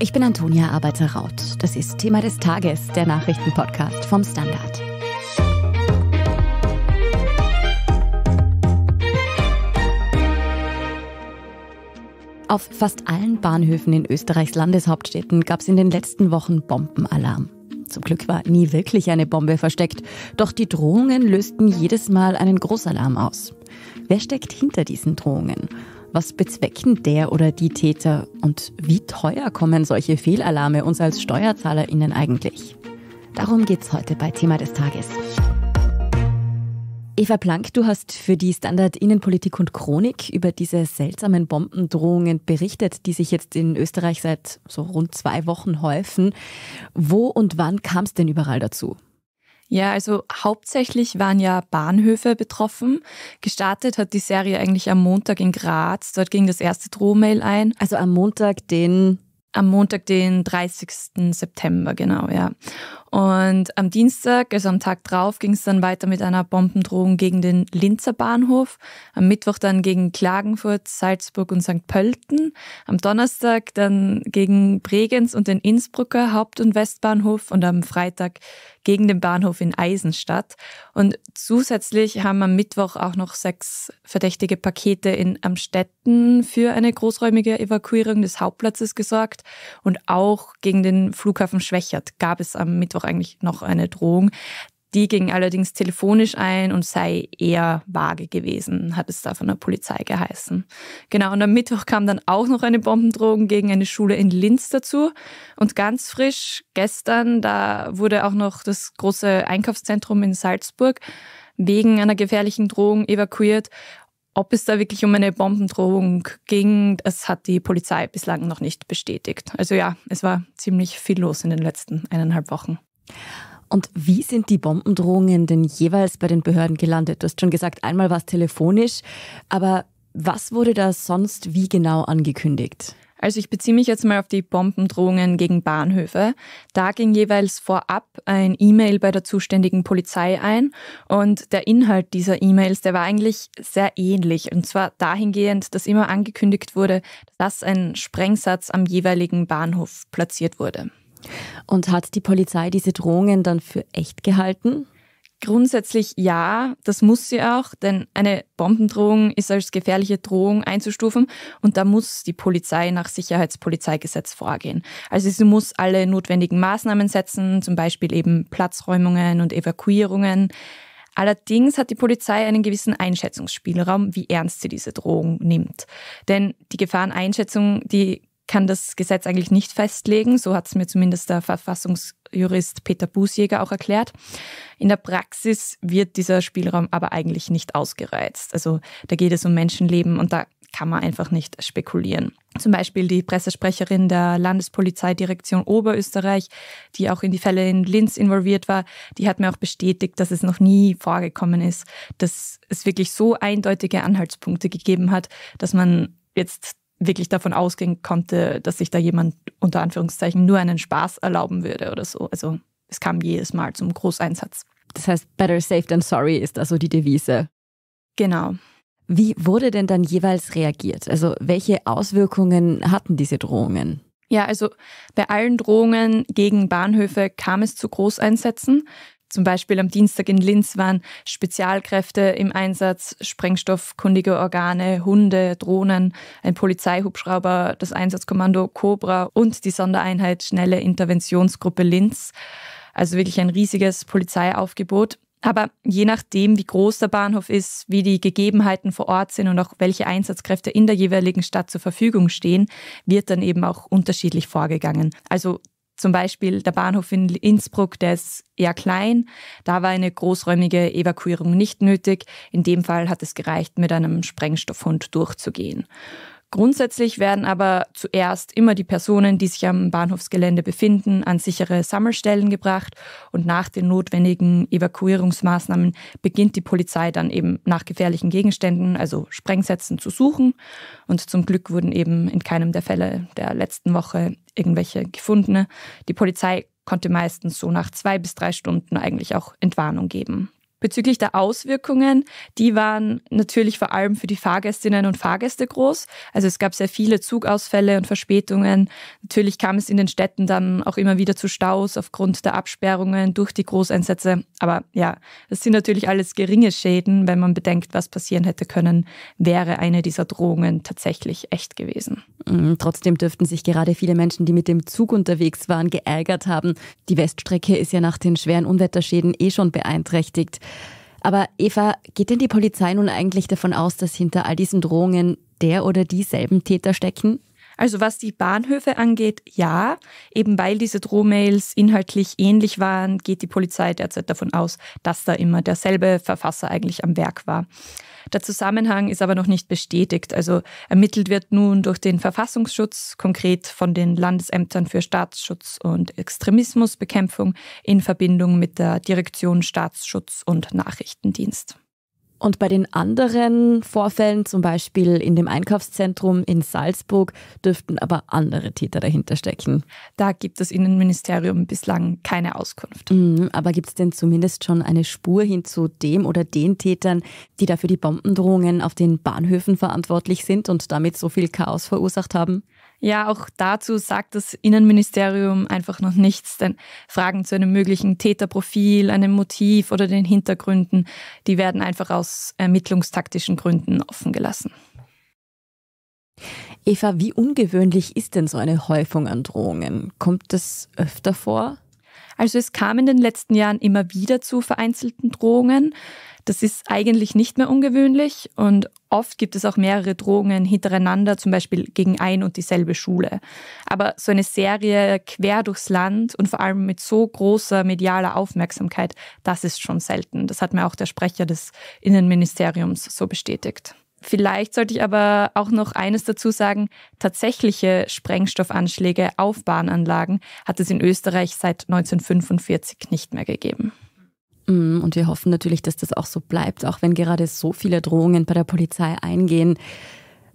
Ich bin Antonia Arbeiter-Raut. Das ist Thema des Tages, der Nachrichtenpodcast vom Standard. Auf fast allen Bahnhöfen in Österreichs Landeshauptstädten gab es in den letzten Wochen Bombenalarm. Zum Glück war nie wirklich eine Bombe versteckt, doch die Drohungen lösten jedes Mal einen Großalarm aus. Wer steckt hinter diesen Drohungen? Was bezwecken der oder die Täter? Und wie teuer kommen solche Fehlalarme uns als SteuerzahlerInnen eigentlich? Darum geht's heute bei Thema des Tages. Eva Plank, du hast für die Standard Innenpolitik und Chronik über diese seltsamen Bombendrohungen berichtet, die sich jetzt in Österreich seit so rund zwei Wochen häufen. Wo und wann kam es denn überall dazu? Ja, also hauptsächlich waren ja Bahnhöfe betroffen. Gestartet hat die Serie eigentlich am Montag in Graz. Dort ging das erste Drohmail ein. Also am Montag, den. Am Montag, den 30. September, genau, ja. Und am Dienstag, also am Tag drauf, ging es dann weiter mit einer Bombendrohung gegen den Linzer Bahnhof. Am Mittwoch dann gegen Klagenfurt, Salzburg und St. Pölten. Am Donnerstag dann gegen Bregenz und den Innsbrucker Haupt- und Westbahnhof und am Freitag gegen den Bahnhof in Eisenstadt. Und zusätzlich haben am Mittwoch auch noch sechs verdächtige Pakete in Amstetten für eine großräumige Evakuierung des Hauptplatzes gesorgt. Und auch gegen den Flughafen Schwächert gab es am Mittwoch Mittwoch eigentlich noch eine Drohung. Die ging allerdings telefonisch ein und sei eher vage gewesen, hat es da von der Polizei geheißen. Genau, und am Mittwoch kam dann auch noch eine Bombendrohung gegen eine Schule in Linz dazu. Und ganz frisch, gestern, da wurde auch noch das große Einkaufszentrum in Salzburg wegen einer gefährlichen Drohung evakuiert. Ob es da wirklich um eine Bombendrohung ging, das hat die Polizei bislang noch nicht bestätigt. Also ja, es war ziemlich viel los in den letzten eineinhalb Wochen. Und wie sind die Bombendrohungen denn jeweils bei den Behörden gelandet? Du hast schon gesagt, einmal war es telefonisch, aber was wurde da sonst wie genau angekündigt? Also ich beziehe mich jetzt mal auf die Bombendrohungen gegen Bahnhöfe. Da ging jeweils vorab ein E-Mail bei der zuständigen Polizei ein und der Inhalt dieser E-Mails, der war eigentlich sehr ähnlich. Und zwar dahingehend, dass immer angekündigt wurde, dass ein Sprengsatz am jeweiligen Bahnhof platziert wurde. Und hat die Polizei diese Drohungen dann für echt gehalten? Grundsätzlich ja, das muss sie auch, denn eine Bombendrohung ist als gefährliche Drohung einzustufen und da muss die Polizei nach Sicherheitspolizeigesetz vorgehen. Also sie muss alle notwendigen Maßnahmen setzen, zum Beispiel eben Platzräumungen und Evakuierungen. Allerdings hat die Polizei einen gewissen Einschätzungsspielraum, wie ernst sie diese Drohung nimmt. Denn die Gefahreneinschätzung, die kann das Gesetz eigentlich nicht festlegen. So hat es mir zumindest der Verfassungsjurist Peter Bußjäger auch erklärt. In der Praxis wird dieser Spielraum aber eigentlich nicht ausgereizt. Also da geht es um Menschenleben und da kann man einfach nicht spekulieren. Zum Beispiel die Pressesprecherin der Landespolizeidirektion Oberösterreich, die auch in die Fälle in Linz involviert war, die hat mir auch bestätigt, dass es noch nie vorgekommen ist, dass es wirklich so eindeutige Anhaltspunkte gegeben hat, dass man jetzt wirklich davon ausgehen konnte, dass sich da jemand unter Anführungszeichen nur einen Spaß erlauben würde oder so. Also es kam jedes Mal zum Großeinsatz. Das heißt, better safe than sorry ist also die Devise. Genau. Wie wurde denn dann jeweils reagiert? Also welche Auswirkungen hatten diese Drohungen? Ja, also bei allen Drohungen gegen Bahnhöfe kam es zu Großeinsätzen zum Beispiel am Dienstag in Linz waren Spezialkräfte im Einsatz, sprengstoffkundige Organe, Hunde, Drohnen, ein Polizeihubschrauber, das Einsatzkommando Cobra und die Sondereinheit Schnelle Interventionsgruppe Linz. Also wirklich ein riesiges Polizeiaufgebot. Aber je nachdem, wie groß der Bahnhof ist, wie die Gegebenheiten vor Ort sind und auch welche Einsatzkräfte in der jeweiligen Stadt zur Verfügung stehen, wird dann eben auch unterschiedlich vorgegangen. Also zum Beispiel der Bahnhof in Innsbruck, der ist eher klein. Da war eine großräumige Evakuierung nicht nötig. In dem Fall hat es gereicht, mit einem Sprengstoffhund durchzugehen. Grundsätzlich werden aber zuerst immer die Personen, die sich am Bahnhofsgelände befinden, an sichere Sammelstellen gebracht und nach den notwendigen Evakuierungsmaßnahmen beginnt die Polizei dann eben nach gefährlichen Gegenständen, also Sprengsätzen, zu suchen. Und zum Glück wurden eben in keinem der Fälle der letzten Woche irgendwelche gefundene. Die Polizei konnte meistens so nach zwei bis drei Stunden eigentlich auch Entwarnung geben. Bezüglich der Auswirkungen, die waren natürlich vor allem für die Fahrgästinnen und Fahrgäste groß. Also es gab sehr viele Zugausfälle und Verspätungen. Natürlich kam es in den Städten dann auch immer wieder zu Staus aufgrund der Absperrungen durch die Großeinsätze. Aber ja, das sind natürlich alles geringe Schäden, wenn man bedenkt, was passieren hätte können, wäre eine dieser Drohungen tatsächlich echt gewesen. Mm, trotzdem dürften sich gerade viele Menschen, die mit dem Zug unterwegs waren, geärgert haben. Die Weststrecke ist ja nach den schweren Unwetterschäden eh schon beeinträchtigt. Aber Eva, geht denn die Polizei nun eigentlich davon aus, dass hinter all diesen Drohungen der oder dieselben Täter stecken? Also was die Bahnhöfe angeht, ja, eben weil diese Drohmails inhaltlich ähnlich waren, geht die Polizei derzeit davon aus, dass da immer derselbe Verfasser eigentlich am Werk war. Der Zusammenhang ist aber noch nicht bestätigt. Also ermittelt wird nun durch den Verfassungsschutz, konkret von den Landesämtern für Staatsschutz und Extremismusbekämpfung in Verbindung mit der Direktion Staatsschutz und Nachrichtendienst. Und bei den anderen Vorfällen, zum Beispiel in dem Einkaufszentrum in Salzburg, dürften aber andere Täter dahinter stecken. Da gibt das Innenministerium bislang keine Auskunft. Mhm, aber gibt es denn zumindest schon eine Spur hin zu dem oder den Tätern, die dafür die Bombendrohungen auf den Bahnhöfen verantwortlich sind und damit so viel Chaos verursacht haben? Ja, auch dazu sagt das Innenministerium einfach noch nichts, denn Fragen zu einem möglichen Täterprofil, einem Motiv oder den Hintergründen, die werden einfach aus ermittlungstaktischen Gründen offen gelassen. Eva, wie ungewöhnlich ist denn so eine Häufung an Drohungen? Kommt das öfter vor? Also es kam in den letzten Jahren immer wieder zu vereinzelten Drohungen. Das ist eigentlich nicht mehr ungewöhnlich und oft gibt es auch mehrere Drohungen hintereinander, zum Beispiel gegen ein und dieselbe Schule. Aber so eine Serie quer durchs Land und vor allem mit so großer medialer Aufmerksamkeit, das ist schon selten. Das hat mir auch der Sprecher des Innenministeriums so bestätigt. Vielleicht sollte ich aber auch noch eines dazu sagen. Tatsächliche Sprengstoffanschläge auf Bahnanlagen hat es in Österreich seit 1945 nicht mehr gegeben. Mm, und wir hoffen natürlich, dass das auch so bleibt, auch wenn gerade so viele Drohungen bei der Polizei eingehen.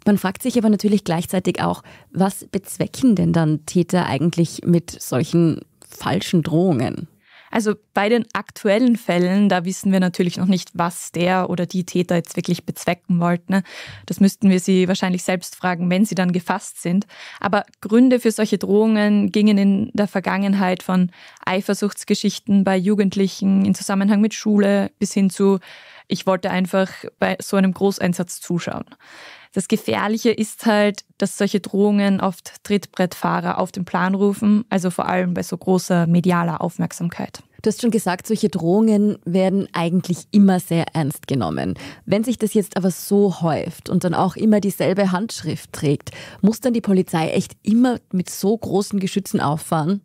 Man fragt sich aber natürlich gleichzeitig auch, was bezwecken denn dann Täter eigentlich mit solchen falschen Drohungen? Also bei den aktuellen Fällen, da wissen wir natürlich noch nicht, was der oder die Täter jetzt wirklich bezwecken wollten. Ne? Das müssten wir sie wahrscheinlich selbst fragen, wenn sie dann gefasst sind. Aber Gründe für solche Drohungen gingen in der Vergangenheit von Eifersuchtsgeschichten bei Jugendlichen in Zusammenhang mit Schule bis hin zu ich wollte einfach bei so einem Großeinsatz zuschauen. Das Gefährliche ist halt, dass solche Drohungen oft Trittbrettfahrer auf den Plan rufen, also vor allem bei so großer medialer Aufmerksamkeit. Du hast schon gesagt, solche Drohungen werden eigentlich immer sehr ernst genommen. Wenn sich das jetzt aber so häuft und dann auch immer dieselbe Handschrift trägt, muss dann die Polizei echt immer mit so großen Geschützen auffahren?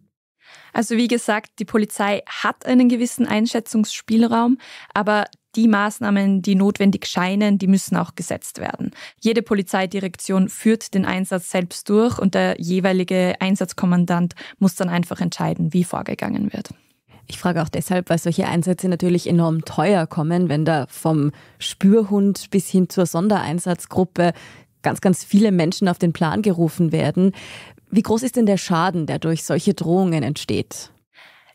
Also wie gesagt, die Polizei hat einen gewissen Einschätzungsspielraum, aber die Maßnahmen, die notwendig scheinen, die müssen auch gesetzt werden. Jede Polizeidirektion führt den Einsatz selbst durch und der jeweilige Einsatzkommandant muss dann einfach entscheiden, wie vorgegangen wird. Ich frage auch deshalb, weil solche Einsätze natürlich enorm teuer kommen, wenn da vom Spürhund bis hin zur Sondereinsatzgruppe ganz, ganz viele Menschen auf den Plan gerufen werden. Wie groß ist denn der Schaden, der durch solche Drohungen entsteht?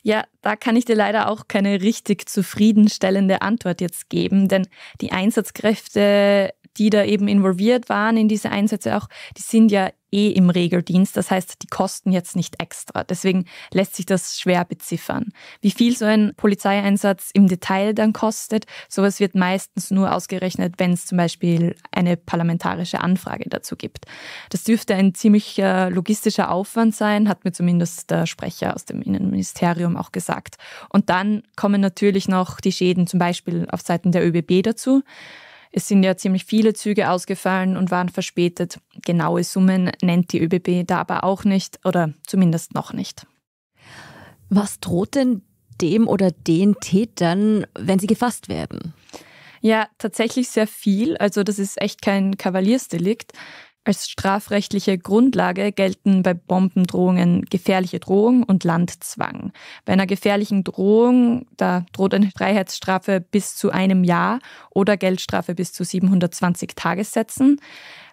Ja, da kann ich dir leider auch keine richtig zufriedenstellende Antwort jetzt geben, denn die Einsatzkräfte, die da eben involviert waren in diese Einsätze auch, die sind ja eh im Regeldienst. Das heißt, die kosten jetzt nicht extra. Deswegen lässt sich das schwer beziffern. Wie viel so ein Polizeieinsatz im Detail dann kostet, sowas wird meistens nur ausgerechnet, wenn es zum Beispiel eine parlamentarische Anfrage dazu gibt. Das dürfte ein ziemlicher logistischer Aufwand sein, hat mir zumindest der Sprecher aus dem Innenministerium auch gesagt. Und dann kommen natürlich noch die Schäden zum Beispiel auf Seiten der ÖBB dazu. Es sind ja ziemlich viele Züge ausgefallen und waren verspätet. Genaue Summen nennt die ÖBB da aber auch nicht oder zumindest noch nicht. Was droht denn dem oder den Tätern, wenn sie gefasst werden? Ja, tatsächlich sehr viel. Also das ist echt kein Kavaliersdelikt. Als strafrechtliche Grundlage gelten bei Bombendrohungen gefährliche Drohung und Landzwang. Bei einer gefährlichen Drohung, da droht eine Freiheitsstrafe bis zu einem Jahr oder Geldstrafe bis zu 720 Tagessätzen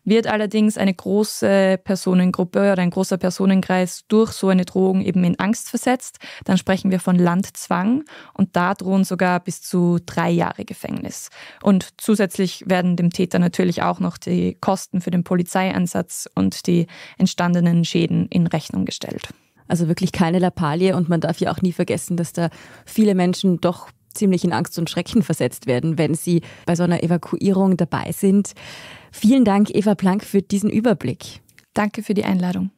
wird allerdings eine große Personengruppe oder ein großer Personenkreis durch so eine Drohung eben in Angst versetzt, dann sprechen wir von Landzwang und da drohen sogar bis zu drei Jahre Gefängnis. Und zusätzlich werden dem Täter natürlich auch noch die Kosten für den Polizeieinsatz und die entstandenen Schäden in Rechnung gestellt. Also wirklich keine Lappalie und man darf ja auch nie vergessen, dass da viele Menschen doch ziemlich in Angst und Schrecken versetzt werden, wenn sie bei so einer Evakuierung dabei sind. Vielen Dank, Eva Plank, für diesen Überblick. Danke für die Einladung.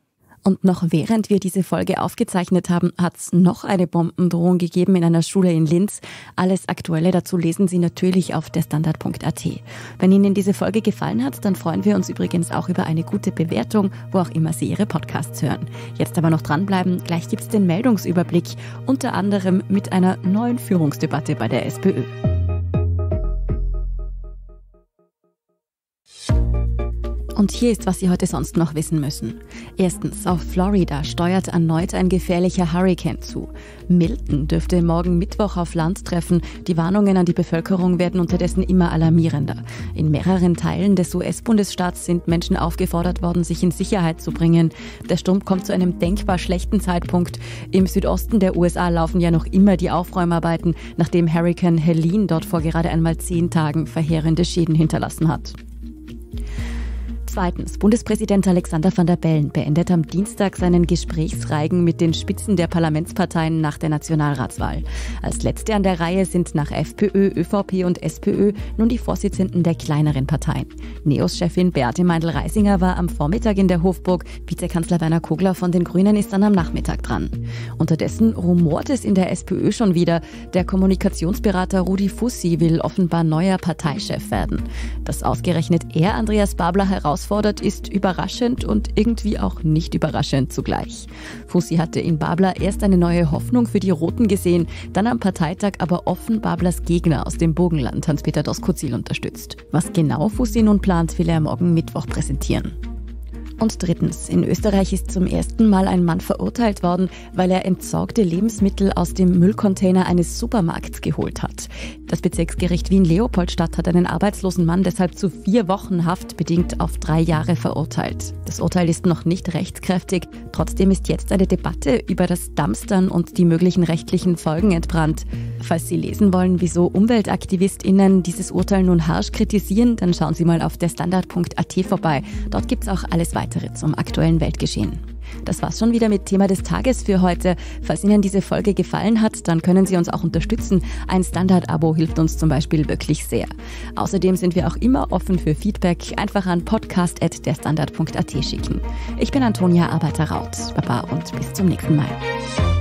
Und noch während wir diese Folge aufgezeichnet haben, hat es noch eine Bombendrohung gegeben in einer Schule in Linz. Alles Aktuelle dazu lesen Sie natürlich auf derstandard.at. Wenn Ihnen diese Folge gefallen hat, dann freuen wir uns übrigens auch über eine gute Bewertung, wo auch immer Sie Ihre Podcasts hören. Jetzt aber noch dranbleiben, gleich gibt's den Meldungsüberblick, unter anderem mit einer neuen Führungsdebatte bei der SPÖ. Und hier ist, was Sie heute sonst noch wissen müssen. Erstens, auf Florida steuert erneut ein gefährlicher Hurrikan zu. Milton dürfte morgen Mittwoch auf Land treffen. Die Warnungen an die Bevölkerung werden unterdessen immer alarmierender. In mehreren Teilen des US-Bundesstaats sind Menschen aufgefordert worden, sich in Sicherheit zu bringen. Der Sturm kommt zu einem denkbar schlechten Zeitpunkt. Im Südosten der USA laufen ja noch immer die Aufräumarbeiten, nachdem Hurrikan Helene dort vor gerade einmal zehn Tagen verheerende Schäden hinterlassen hat. Zweitens, Bundespräsident Alexander van der Bellen beendet am Dienstag seinen Gesprächsreigen mit den Spitzen der Parlamentsparteien nach der Nationalratswahl. Als letzte an der Reihe sind nach FPÖ, ÖVP und SPÖ nun die Vorsitzenden der kleineren Parteien. NEOS-Chefin Beate Meindl-Reisinger war am Vormittag in der Hofburg, Vizekanzler Werner Kogler von den Grünen ist dann am Nachmittag dran. Unterdessen rumort es in der SPÖ schon wieder. Der Kommunikationsberater Rudi Fussi will offenbar neuer Parteichef werden. Dass ausgerechnet er Andreas Babler heraus herausfordert, ist überraschend und irgendwie auch nicht überraschend zugleich. Fussi hatte in Babler erst eine neue Hoffnung für die Roten gesehen, dann am Parteitag aber offen Bablers Gegner aus dem Burgenland, Hans-Peter Doskozil, unterstützt. Was genau Fussi nun plant, will er morgen Mittwoch präsentieren. Und drittens, in Österreich ist zum ersten Mal ein Mann verurteilt worden, weil er entsorgte Lebensmittel aus dem Müllcontainer eines Supermarkts geholt hat. Das Bezirksgericht Wien-Leopoldstadt hat einen arbeitslosen Mann deshalb zu vier Wochen Haft bedingt auf drei Jahre verurteilt. Das Urteil ist noch nicht rechtskräftig, trotzdem ist jetzt eine Debatte über das Dumpstern und die möglichen rechtlichen Folgen entbrannt. Falls Sie lesen wollen, wieso UmweltaktivistInnen dieses Urteil nun harsch kritisieren, dann schauen Sie mal auf derstandard.at vorbei. Dort gibt es auch alles weiter. Materitz um aktuellen Weltgeschehen. Das war's schon wieder mit Thema des Tages für heute. Falls Ihnen diese Folge gefallen hat, dann können Sie uns auch unterstützen. Ein Standard-Abo hilft uns zum Beispiel wirklich sehr. Außerdem sind wir auch immer offen für Feedback. Einfach an podcast.derstandard.at schicken. Ich bin Antonia Arbeiter-Raut. Baba und bis zum nächsten Mal.